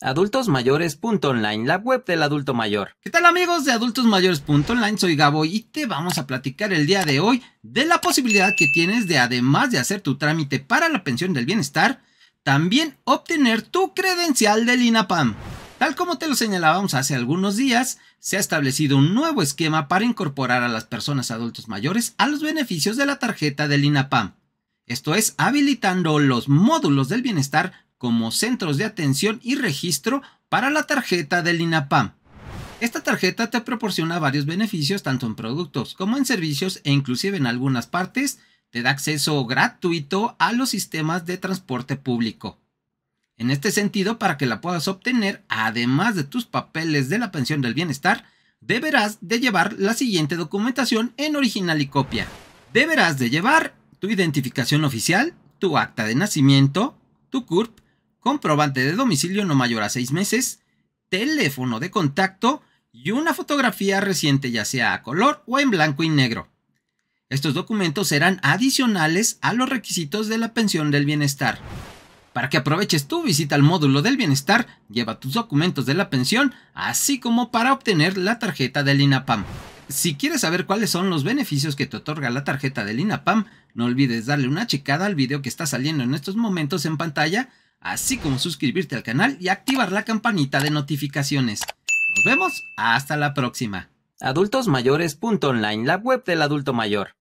adultosmayores.online, la web del adulto mayor. ¿Qué tal amigos de adultosmayores.online? Soy Gabo y te vamos a platicar el día de hoy de la posibilidad que tienes de además de hacer tu trámite para la pensión del bienestar, también obtener tu credencial del INAPAM. Tal como te lo señalábamos hace algunos días, se ha establecido un nuevo esquema para incorporar a las personas adultos mayores a los beneficios de la tarjeta del INAPAM. Esto es habilitando los módulos del bienestar como centros de atención y registro para la tarjeta del INAPAM. Esta tarjeta te proporciona varios beneficios tanto en productos como en servicios e inclusive en algunas partes te da acceso gratuito a los sistemas de transporte público. En este sentido, para que la puedas obtener, además de tus papeles de la pensión del bienestar, deberás de llevar la siguiente documentación en original y copia. Deberás de llevar tu identificación oficial, tu acta de nacimiento, tu CURP, comprobante de domicilio no mayor a seis meses, teléfono de contacto y una fotografía reciente ya sea a color o en blanco y negro. Estos documentos serán adicionales a los requisitos de la pensión del bienestar. Para que aproveches tu visita al módulo del bienestar, lleva tus documentos de la pensión, así como para obtener la tarjeta del INAPAM. Si quieres saber cuáles son los beneficios que te otorga la tarjeta del INAPAM, no olvides darle una checada al video que está saliendo en estos momentos en pantalla así como suscribirte al canal y activar la campanita de notificaciones. Nos vemos hasta la próxima. Adultosmayores.online, la web del adulto mayor.